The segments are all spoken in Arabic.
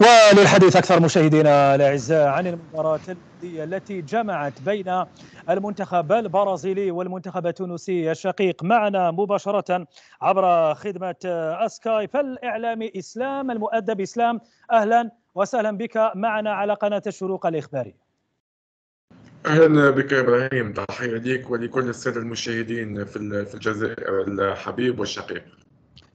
وللحديث أكثر مشاهدينا الأعزاء عن المباراة الودية التي جمعت بين المنتخب البرازيلي والمنتخب التونسي الشقيق معنا مباشرة عبر خدمة أسكايب آه، الإعلامي إسلام المؤدب إسلام أهلا وسهلا بك معنا على قناة الشروق الاخباري اهلا بك ابراهيم تحيه ليك ولكل الساده المشاهدين في الجزائر الحبيب والشقيق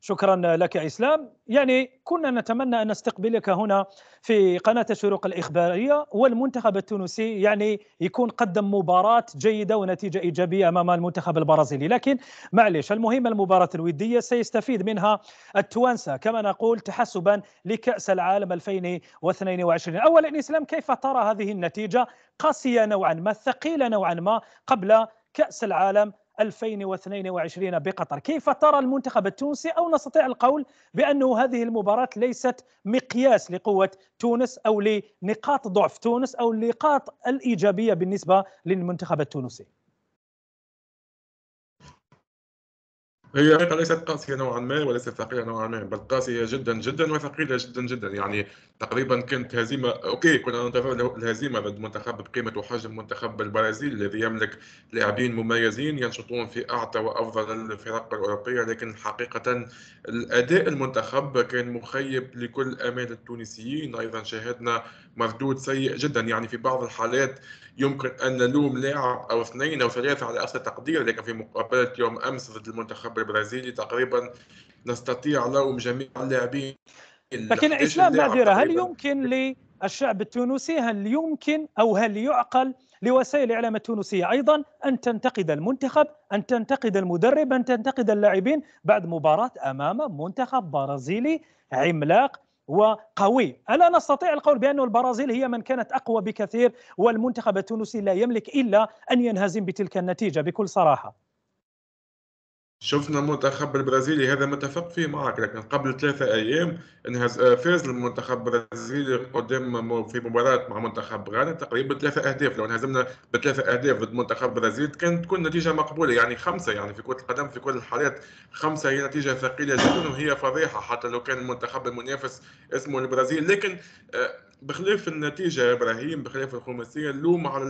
شكرا لك اسلام يعني كنا نتمنى ان نستقبلك هنا في قناه الشروق الاخباريه والمنتخب التونسي يعني يكون قدم مباراه جيده ونتيجه ايجابيه امام المنتخب البرازيلي لكن معليش المهم المباراه الوديه سيستفيد منها التوانسه كما نقول تحسبا لكاس العالم 2022 اولا اسلام كيف ترى هذه النتيجه قاسيه نوعا ما ثقيله نوعا ما قبل كاس العالم 2022 بقطر كيف ترى المنتخب التونسي أو نستطيع القول بأنه هذه المباراة ليست مقياس لقوة تونس أو لنقاط ضعف تونس أو النقاط الإيجابية بالنسبة للمنتخب التونسي هي هيك ليست قاسية نوعا ما وليست ثقيلة نوعا ما بل قاسية جدا جدا وثقيلة جدا جدا يعني تقريبا كانت هزيمة اوكي كنا ننتظر الهزيمة ضد منتخب بقيمة وحجم منتخب البرازيل الذي يملك لاعبين مميزين ينشطون في اعتى وافضل الفرق الاوروبية لكن حقيقة الاداء المنتخب كان مخيب لكل امال التونسيين ايضا شاهدنا مردود سيء جدا يعني في بعض الحالات يمكن ان نلوم لاعب او اثنين او ثلاثة على اقصى تقدير لكن في مقابلة يوم امس ضد المنتخب البرازيلي تقريبا نستطيع لوم جميع اللاعبين لكن اسلام معذره هل يمكن للشعب التونسي هل يمكن او هل يعقل لوسائل الاعلام التونسيه ايضا ان تنتقد المنتخب، ان تنتقد المدرب، ان تنتقد اللاعبين بعد مباراه امام منتخب برازيلي عملاق وقوي ألا نستطيع القول بأن البرازيل هي من كانت أقوى بكثير والمنتخب التونسي لا يملك إلا أن ينهزم بتلك النتيجة بكل صراحة شفنا المنتخب البرازيلي هذا متفق فيه معك لكن قبل ثلاثة أيام انهز آه، فاز المنتخب البرازيلي قدام في مباراة مع منتخب غانا تقريبا ثلاثة أهداف لو انهزمنا بثلاثة أهداف ضد منتخب البرازيل كانت تكون نتيجة مقبولة يعني خمسة يعني في كرة القدم في كل الحالات خمسة هي نتيجة ثقيلة جدا وهي فضيحة حتى لو كان المنتخب المنافس اسمه البرازيل لكن آه، بخلاف النتيجه يا ابراهيم بخلاف الخماسيه اللوم على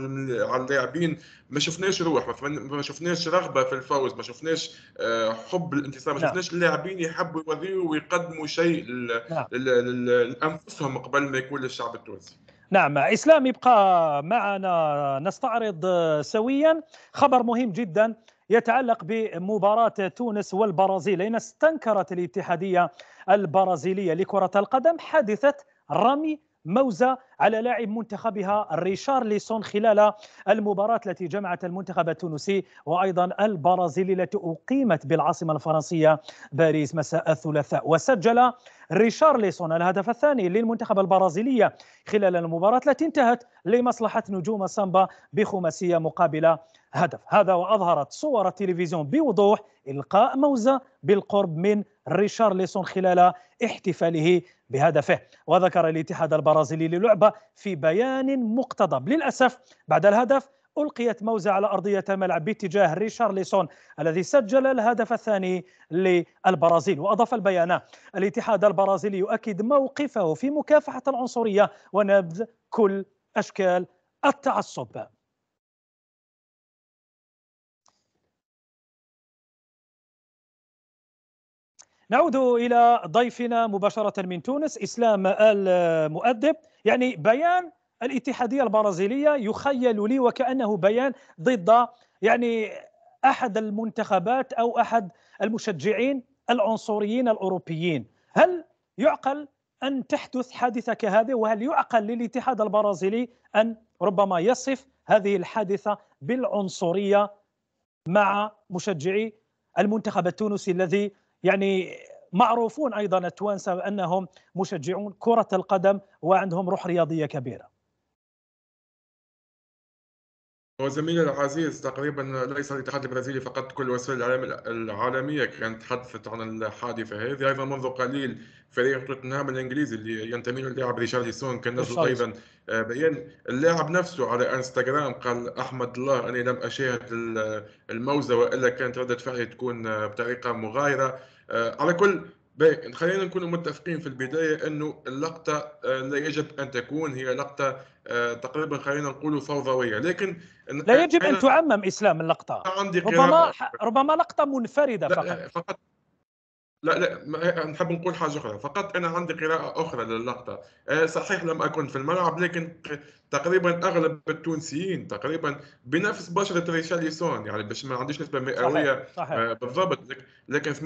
على اللاعبين ما شفناش روح ما شفناش رغبه في الفوز ما شفناش آه، حب الانتصار ما شفناش اللاعبين يحبوا يوريوا ويقدموا شيء نعم. لانفسهم قبل ما يكون للشعب التونسي نعم اسلام يبقى معنا نستعرض سويا خبر مهم جدا يتعلق بمباراة تونس والبرازيل لأن استنكرت الاتحادية البرازيلية لكرة القدم حادثة رمي Mausa على لاعب منتخبها ريشارليسون خلال المباراة التي جمعت المنتخب التونسي وأيضا البرازيلي التي أقيمت بالعاصمة الفرنسية باريس مساء الثلاثاء وسجل ريشارليسون الهدف الثاني للمنتخب البرازيلية خلال المباراة التي انتهت لمصلحة نجوم السامبا بخماسية مقابل هدف هذا وأظهرت صور التلفزيون بوضوح إلقاء موزة بالقرب من ريشارليسون خلال احتفاله بهدفه وذكر الاتحاد البرازيلي للعبة في بيان مقتضب للأسف بعد الهدف ألقيت موزة على أرضية الملعب باتجاه ريشارليسون الذي سجل الهدف الثاني للبرازيل وأضاف البيان الاتحاد البرازيلي يؤكد موقفه في مكافحة العنصرية ونبذ كل أشكال التعصب نعود الى ضيفنا مباشره من تونس اسلام المؤدب يعني بيان الاتحاديه البرازيليه يخيل لي وكانه بيان ضد يعني احد المنتخبات او احد المشجعين العنصريين الاوروبيين هل يعقل ان تحدث حادثه كهذه وهل يعقل للاتحاد البرازيلي ان ربما يصف هذه الحادثه بالعنصريه مع مشجعي المنتخب التونسي الذي يعني معروفون ايضا التوانسه انهم مشجعون كره القدم وعندهم روح رياضيه كبيره هو زميلي العزيز تقريبا ليس الاتحاد البرازيلي فقط كل وسائل الاعلام العالمية كانت تحدثت عن الحادثة هذه أيضا منذ قليل فريق توتنهام الإنجليزي اللي ينتمي له اللاعب ريشارلسون كان نشر أيضا آه، بيان اللاعب نفسه على انستغرام قال أحمد الله أني لم أشاهد الموزة وإلا كانت ردة فعلي تكون آه، بطريقة مغايرة آه، على كل بين خلينا نكون متفقين في البداية أنه اللقطة آه، لا يجب أن تكون هي لقطة آه، تقريبا خلينا نقول فوضوية لكن لا يجب أن تعمم إسلام اللقطة عندي ربما ربما لقطة منفردة فقط فقط لا لا إيه، نحب نقول حاجه اخرى فقط انا عندي قراءه اخرى للقطه آه، صحيح لم اكن في الملعب لكن تقريبا اغلب التونسيين تقريبا بنفس بشره ريشاليسون يعني باش ما عنديش نسبه مئويه آه، بالضبط لكن 80%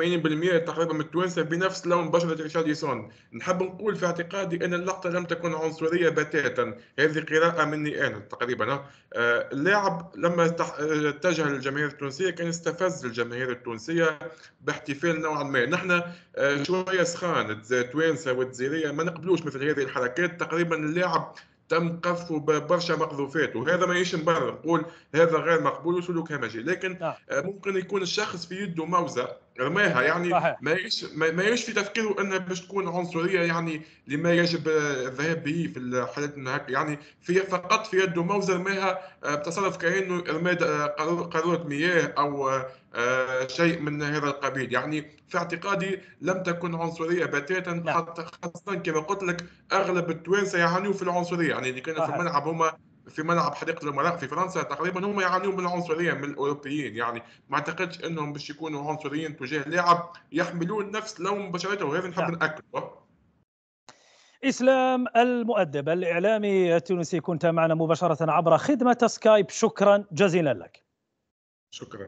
تقريبا من التوانسه بنفس لون بشره ريشاليسون نحب نقول في اعتقادي ان اللقطه لم تكن عنصريه بتاتا هذه قراءه مني انا تقريبا آه، اللاعب لما اتجه للجماهير التونسيه كان استفز الجماهير التونسيه باحتفال نوعا ما نحن احنا آه، شويه سخان التوانسه والجزائريه ما نقبلوش مثل هذه الحركات تقريبا اللاعب تم قذفه ببرشا مقذوفات وهذا ما يش نبرر نقول هذا غير مقبول وسلوك همجي لكن نعم. آه، ممكن يكون الشخص في يده موزه رماها يعني صحيح. ما يش ما يش في تفكيره انها باش تكون عنصريه يعني لما يجب الذهاب به في الحالات هكا يعني في فقط في يده موزه رماها آه، بتصرف كانه رمى آه، قاروره مياه او آه، شيء من هذا القبيل يعني في اعتقادي لم تكن عنصريه بتاتا حتى نعم. خاصه كما قلت لك اغلب التوانسه يعانيوا في العنصريه يعني اللي كانوا في الملعب هما في ملعب حديقه الامراء في فرنسا تقريبا هم يعانون من العنصريه من الاوروبيين يعني ما اعتقدش انهم باش يكونوا عنصريين تجاه لاعب يحملون نفس لون بشرته وهذا نحب نعم. ناكده اسلام المؤدب الاعلامي التونسي كنت معنا مباشره عبر خدمه سكايب شكرا جزيلا لك شكرا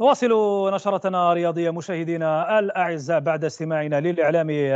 نواصل نشرتنا الرياضيه مشاهدينا الاعزاء بعد استماعنا للاعلام